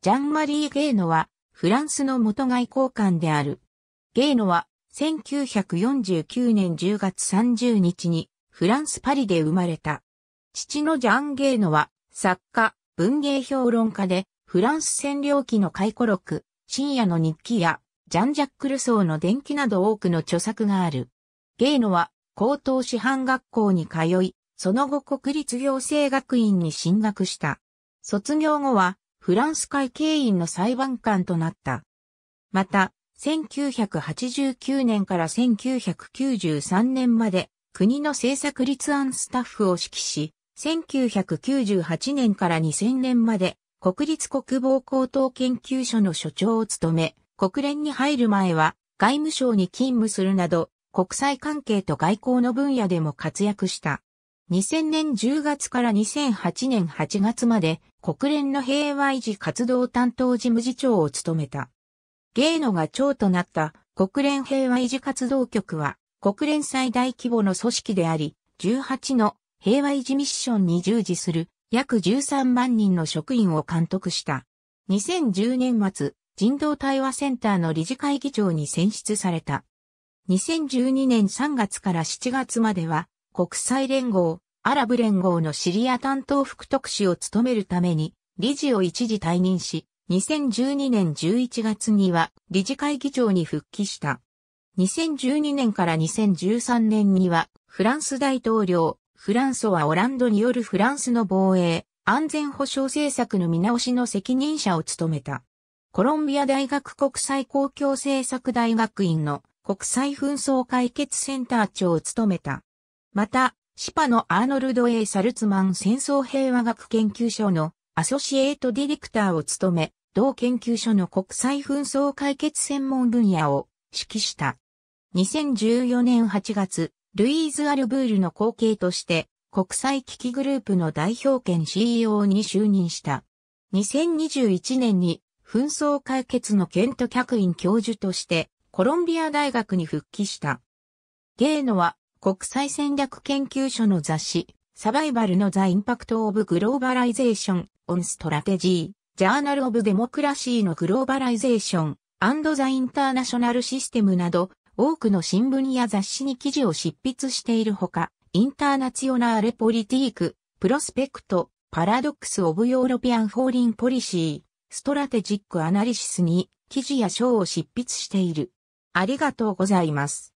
ジャンマリー・ゲーノは、フランスの元外交官である。ゲーノは、1949年10月30日に、フランス・パリで生まれた。父のジャン・ゲーノは、作家、文芸評論家で、フランス占領期の回顧録、深夜の日記や、ジャン・ジャック・ルソーの伝記など多くの著作がある。ゲーノは、高等師範学校に通い、その後国立行政学院に進学した。卒業後は、フランス会計員の裁判官となった。また、1989年から1993年まで国の政策立案スタッフを指揮し、1998年から2000年まで国立国防高等研究所の所長を務め、国連に入る前は外務省に勤務するなど国際関係と外交の分野でも活躍した。2000年10月から2008年8月まで国連の平和維持活動担当事務次長を務めた。芸能が長となった国連平和維持活動局は国連最大規模の組織であり、18の平和維持ミッションに従事する約13万人の職員を監督した。2010年末、人道対話センターの理事会議長に選出された。2012年3月から7月までは国際連合、アラブ連合のシリア担当副特使を務めるために、理事を一時退任し、2012年11月には理事会議長に復帰した。2012年から2013年には、フランス大統領、フランソワ・オランドによるフランスの防衛、安全保障政策の見直しの責任者を務めた。コロンビア大学国際公共政策大学院の国際紛争解決センター長を務めた。また、シパのアーノルド・エイ・サルツマン戦争平和学研究所のアソシエイトディレクターを務め、同研究所の国際紛争解決専門分野を指揮した。2014年8月、ルイーズ・アルブールの後継として、国際危機グループの代表権 CEO に就任した。2021年に紛争解決の検討客員教授としてコロンビア大学に復帰した。ゲーノは国際戦略研究所の雑誌、サバイバルのザ・インパクト・オブ・グローバライゼーション・オン・ストラテジー、ジャーナル・オブ・デモクラシーのグローバライゼーション、アンド・ザ・インターナショナル・システムなど、多くの新聞や雑誌に記事を執筆しているほか、インターナツィオナーレ・ポリティーク、プロスペクト、パラドックス・オブ・ヨーロピアン・フォーリン・ポリシー、ストラテジック・アナリシスに記事や賞を執筆している。ありがとうございます。